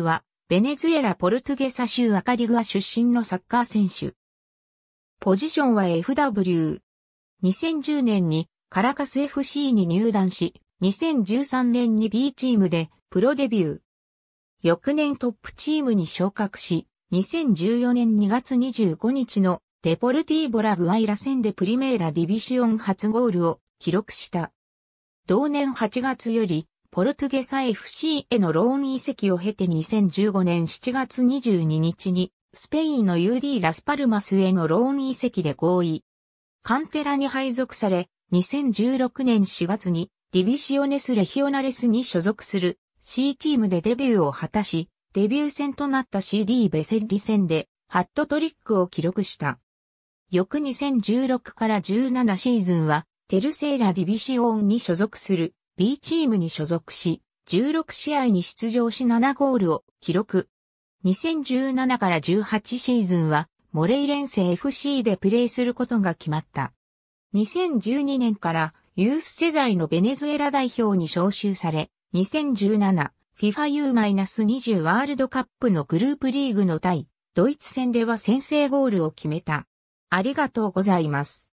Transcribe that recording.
は、ベネズエラ・ポルトゥゲサ州アカリグア出身のサッカー選手。ポジションは FW。2010年にカラカス FC に入団し、2013年に B チームでプロデビュー。翌年トップチームに昇格し、2014年2月25日のデポルティーボラグアイラ戦でプリメーラディビシオン初ゴールを記録した。同年8月よりポルトゥゲサ FC へのローン移籍を経て2015年7月22日に、スペインの UD ラスパルマスへのローン移籍で合意。カンテラに配属され、2016年4月に、ディビシオネス・レヒオナレスに所属する C チームでデビューを果たし、デビュー戦となった CD ベセッリ戦で、ハットトリックを記録した。翌2016から17シーズンは、テルセーラ・ディビシオンに所属する B チームに所属し、16試合に出場し7ゴールを記録。2017から18シーズンは、モレイレンセ FC でプレーすることが決まった。2012年からユース世代のベネズエラ代表に招集され、2017 FIFA U-20 ワールドカップのグループリーグの対ドイツ戦では先制ゴールを決めた。ありがとうございます。